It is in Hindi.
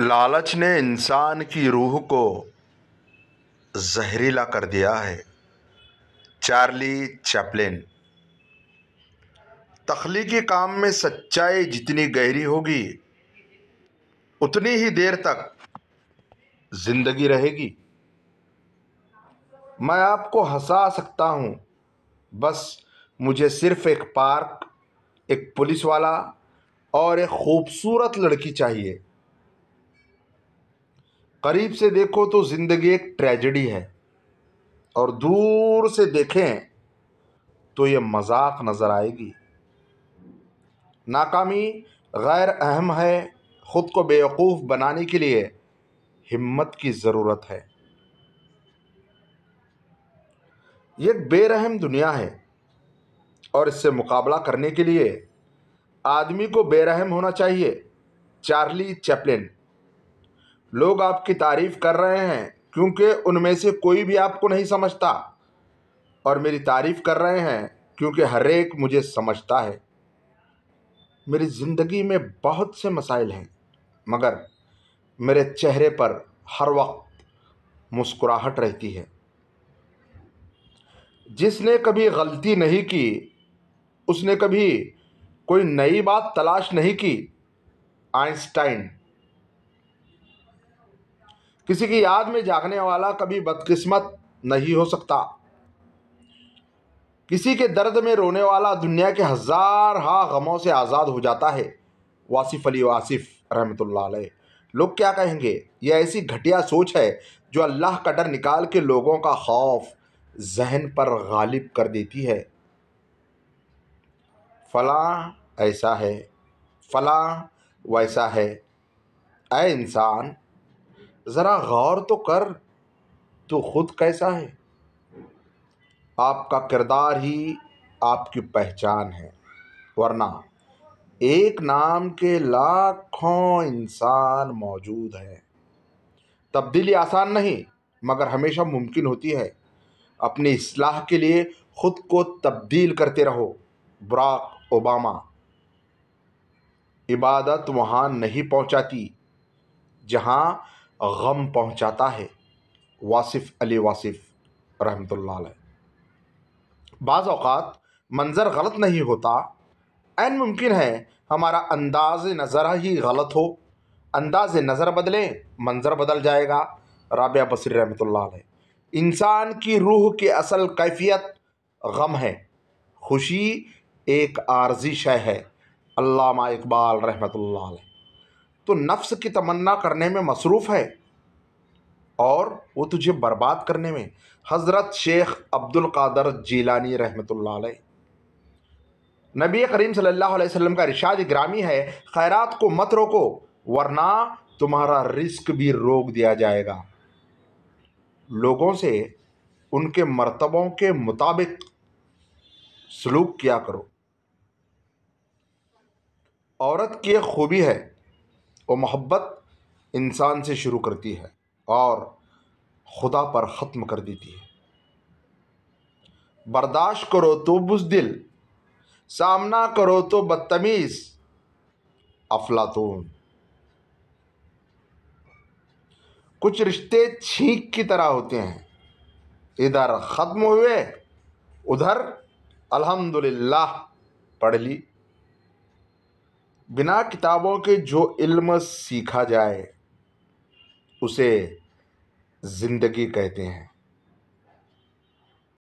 लालच ने इंसान की रूह को जहरीला कर दिया है चार्ली चैपलिन तख्लीकी काम में सच्चाई जितनी गहरी होगी उतनी ही देर तक जिंदगी रहेगी मैं आपको हंसा सकता हूँ बस मुझे सिर्फ एक पार्क एक पुलिस वाला और एक खूबसूरत लड़की चाहिए करीब से देखो तो ज़िंदगी एक ट्रेजडी है और दूर से देखें तो ये मजाक नज़र आएगी नाकामी गैर अहम है ख़ुद को बेवकूफ़ बनाने के लिए हिम्मत की ज़रूरत है ये एक बेरहम दुनिया है और इससे मुकाबला करने के लिए आदमी को बेरहम होना चाहिए चार्ली चैपलिन लोग आपकी तारीफ़ कर रहे हैं क्योंकि उनमें से कोई भी आपको नहीं समझता और मेरी तारीफ़ कर रहे हैं क्योंकि हर एक मुझे समझता है मेरी ज़िंदगी में बहुत से मसाइल हैं मगर मेरे चेहरे पर हर वक्त मुस्कुराहट रहती है जिसने कभी गलती नहीं की उसने कभी कोई नई बात तलाश नहीं की आइंस्टाइन किसी की याद में जागने वाला कभी बदकिस्मत नहीं हो सकता किसी के दर्द में रोने वाला दुनिया के हज़ार हा गमों से आज़ाद हो जाता है वासिफ अली वासिफ रहमतुल्लाह लोग क्या कहेंगे यह ऐसी घटिया सोच है जो अल्लाह का डर निकाल के लोगों का खौफ जहन पर गालिब कर देती है फ़लाँ ऐसा है फ़लाँ वैसा है ए इंसान ज़रा गौर तो कर तू खुद कैसा है आपका किरदार ही आपकी पहचान है वरना एक नाम के लाखों इंसान मौजूद हैं तब्दीली आसान नहीं मगर हमेशा मुमकिन होती है अपनी इसलाह के लिए खुद को तब्दील करते रहो ब्राक ओबामा इबादत वहाँ नहीं पहुँचाती जहाँ गम पहुंचाता है वासिफ़ अली वासिफ़ रहमत बाज़ अवत मंज़र गलत नहीं होता एन मुमकिन है हमारा अंदाज नज़र ही गलत हो अंदाज नज़र बदले मंज़र बदल जाएगा राबिया बसर रहमत इंसान की रूह की असल कैफियत गम है खुशी एक आर्जी शह है अल्लामा इकबाल रहमतुल्लाह तो नफ्स की तमन्ना करने में मसरूफ़ है और वो तुझे बर्बाद करने में हज़रत शेख अब्दुल कादर जीलानी रहमतुल्लाह अलैह नबी करीम सल्लल्लाहु अलैहि वसल्लम का इरशाद ग्रामी है खैरात को मत रोको वरना तुम्हारा रिस्क भी रोक दिया जाएगा लोगों से उनके मर्तबों के मुताबिक सलूक किया करो औरत की एक खूबी है वो मोहब्बत इंसान से शुरू करती है और खुदा पर ख़त्म कर देती है बर्दाश्त करो तो बुजदिल सामना करो तो बदतमीज़ अफलातून कुछ रिश्ते छींक की तरह होते हैं इधर ख़त्म हुए उधर अल्हम्दुलिल्लाह पढ़ ली बिना किताबों के जो इल्म सीखा जाए उसे ज़िंदगी कहते हैं